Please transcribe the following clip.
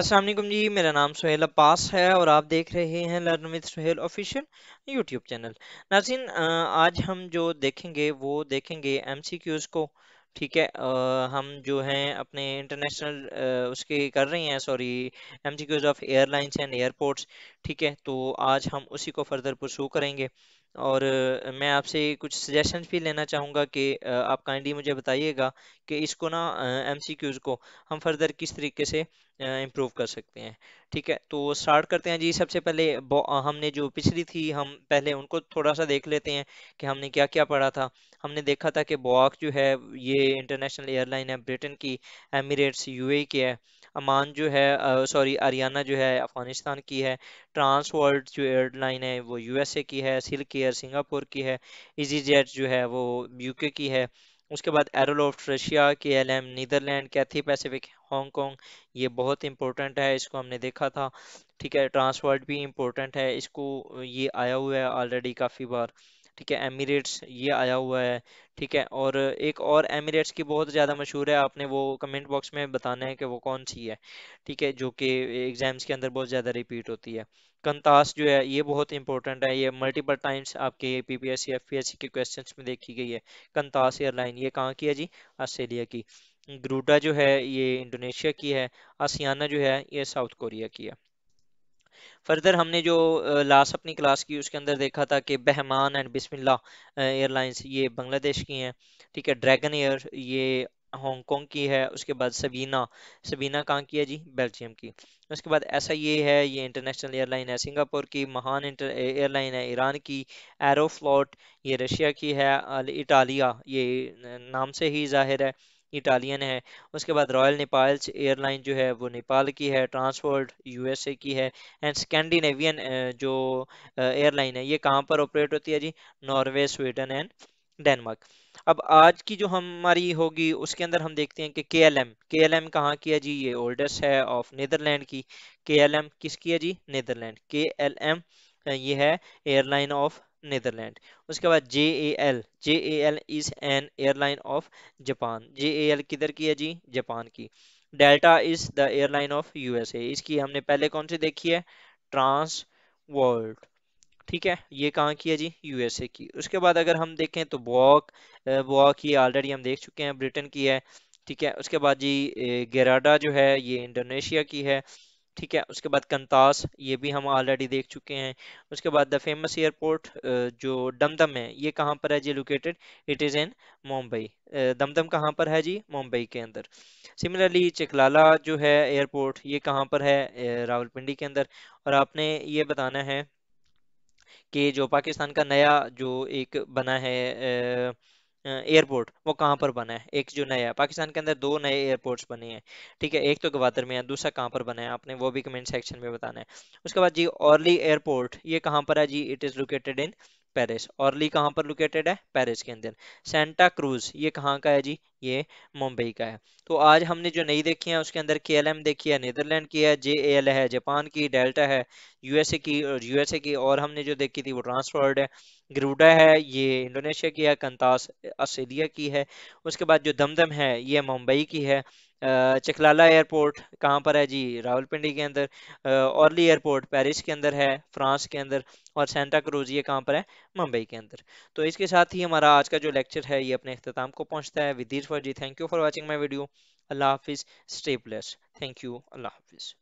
असलम जी मेरा नाम सुहेल अब्बास है और आप देख रहे हैं learn with Suhel official YouTube channel नाजिन आज हम जो देखेंगे वो देखेंगे क्यूज़ को ठीक है आ, हम जो हैं अपने इंटरनेशनल उसके कर रहे हैं sorry M C Qs of airlines and airports ठीक है तो आज हम उसी को फर्दर प्रसू करेंगे और मैं आपसे कुछ सजेशंस भी लेना चाहूँगा कि आप काइंडली मुझे बताइएगा कि इसको ना एमसीक्यूज़ को हम फर्दर किस तरीके से इम्प्रूव कर सकते हैं ठीक है तो स्टार्ट करते हैं जी सबसे पहले हमने जो पिछली थी हम पहले उनको थोड़ा सा देख लेते हैं कि हमने क्या क्या पढ़ा था हमने देखा था कि बॉक जो है ये इंटरनेशनल एयरलाइन है ब्रिटेन की एमिरेट्स यू e की है अमान जो है सॉरी हरियाणा जो है अफगानिस्तान की है ट्रांस वर्ल्ड जो एयरलाइन है वो यू की है सिल्क एयर सिंगापुर की है इजी e जेट जो है वो यूके की है उसके बाद Aeroflot Russia K L M Netherlands Cathay Pacific Hong Kong ये बहुत इंपॉर्टेंट है इसको हमने देखा था ठीक है ट्रांसपोर्ट भी इंपॉर्टेंट है इसको ये आया हुआ है ऑलरेडी काफ़ी बार ठीक है एमिरेट्स ये आया हुआ है ठीक है और एक और एमिरेट्स की बहुत ज़्यादा मशहूर है आपने वो कमेंट बॉक्स में बताना है कि वो कौन सी है ठीक है जो कि एग्ज़ाम्स के अंदर बहुत ज़्यादा रिपीट होती है कंतास जो है ये बहुत इंपॉर्टेंट है ये मल्टीपल टाइम्स आपके पी पी एस सी के क्वेश्चन में देखी गई है कंतास एयरलाइन ये कहाँ की है जी ऑस्ट्रेलिया की ग्रूडा जो है ये इंडोनेशिया की है आसियाना जो है ये साउथ कोरिया की है फर्दर हमने जो लास्ट अपनी क्लास की उसके अंदर देखा था कि बहमान एंड बिस्मिल्ला एयरलाइंस ये बांग्लादेश की हैं ठीक है ड्रैगन एयर ये हांगकॉन्ग की है उसके बाद सबीना सबीना कहाँ की है जी बेल्जियम की उसके बाद ऐसा ये है ये इंटरनेशनल एयरलाइन है सिंगापुर की महान एयरलाइन है ईरान की एरोफ्लॉट ये रशिया की है इटालिया ये नाम से ही जाहिर है इटालियन है उसके बाद रॉयल नेपाल्स एयरलाइन जो है वो नेपाल की है ट्रांसपोर्ट यूएसए की है एंड स्कैंडिनेवियन जो एयरलाइन है ये कहाँ पर ऑपरेट होती है जी नॉर्वे स्वीडन एंड डेनमार्क अब आज की जो हमारी होगी उसके अंदर हम देखते हैं कि K L M K L M कहाँ की है जी ये ओल्डेस्ट है ऑफ नीदरलैंड की के एल एम किसकी है जी नीदरलैंड के एल एम ये है एयरलाइन ऑफ नीदरलैंड उसके बाद J A L J A L is an airline of Japan J A L किधर की है जी जापान की Delta is the airline of U S A इसकी हमने पहले कौन सी देखी है ट्रांस वर्ल्ड ठीक है ये कहाँ की है जी यूएसए की उसके बाद अगर हम देखें तो बॉक बॉक ये ऑलरेडी हम देख चुके हैं ब्रिटेन की है ठीक है उसके बाद जी गेराडा जो है ये इंडोनेशिया की है ठीक है उसके बाद कंतास ये भी हम ऑलरेडी देख चुके हैं उसके बाद द फेमस एयरपोर्ट जो दमदम है ये कहाँ पर है जी located it is in Mumbai Dumdum कहाँ पर है जी मुंबई के अंदर सिमिलरली चिकलाला जो है एयरपोर्ट ये कहाँ पर है रावलपिंडी के अंदर और आपने ये बताना है कि जो पाकिस्तान का नया जो एक बना है एयरपोर्ट वो कहाँ पर बना है एक जो नया है पाकिस्तान के अंदर दो नए एयरपोर्ट्स बने हैं ठीक है एक तो गवादर में है दूसरा कहाँ पर बना है आपने वो भी कमेंट सेक्शन में बताना है उसके बाद जी औरली एयरपोर्ट ये कहाँ पर है जी it is located in Paris Orly कहाँ पर लोकेटेड है पेरिस के अंदर सेंटा क्रूज ये कहाँ का है जी ये मुंबई का है तो आज हमने जो नई देखी है उसके अंदर के देखी है नीदरलैंड की है जे है जापान की डेल्टा है यूएसए की और यूएसए की और हमने जो देखी थी वो ट्रांसफर्ड है ग्रूडा है ये इंडोनेशिया की है कंतास ऑस्ट्रेलिया की है उसके बाद जो दमदम है ये मुंबई की है चकलाला एयरपोर्ट कहाँ पर है जी रावलपिंडी के अंदर औरली एयरपोर्ट पेरिस के अंदर है फ्रांस के अंदर और सेंटा क्रूज ये कहाँ पर है मुंबई के अंदर तो इसके साथ ही हमारा आज का जो लेक्चर है ये अपने अख्ताम को पहुँचता है विदीर Ji, Thank you for watching my video. Allah Hafiz. Stay blessed. Thank you. Allah Hafiz.